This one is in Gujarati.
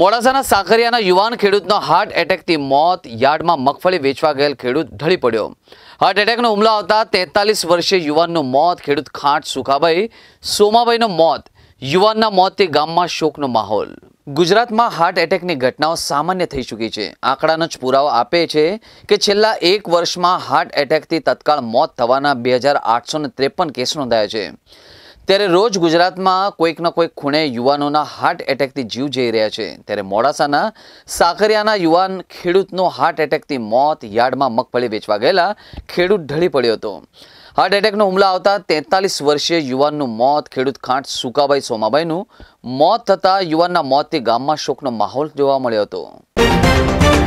મોડાસાના સાકરિયાના યુવાન ખેડૂતનો હાર્ટ એટેકથી મોત યાર્ડમાં મગફળી વેચવા ગયેલ ખેડૂત ઢળી પડ્યો હાર્ટ એટેકનો હુમલો આવતા તેતાલીસ વર્ષીય યુવાનનું મોત ખેડૂત ખાંટ સુખાભાઈ સોમાભાઈનું મોત યુવાનના મોતથી ગામમાં શોકનો માહોલ ગુજરાતમાં હાર્ટ એટેકની ઘટનાઓ સામાન્ય થઈ ચૂકી છે આંકડાનો જ પુરાવો આપે છે કે છેલ્લા એક વર્ષમાં હાર્ટ એટેકથી તત્કાળ મોત થવાના બે હજાર ત્રેપન કેસ નોંધાયા છે ત્યારે રોજ ગુજરાતમાં કોઈકના કોઈક ખૂણે યુવાનોના હાર્ટ એટેકથી જીવ જઈ રહ્યા છે ત્યારે મોડાસાના સાકરિયાના યુવાન ખેડૂતનો હાર્ટ એટેકથી મોત યાર્ડમાં મગફળી વેચવા ગયેલા ખેડૂત ઢળી પડ્યો હતો હાર્ટ એટેકનો હુમલા આવતા તેતાલીસ વર્ષીય યુવાનનું મોત ખેડૂત ખાંટ સુકાભાઈ સોમાભાઈનું મોત થતાં યુવાનના મોતથી ગામમાં શોકનો માહોલ જોવા મળ્યો હતો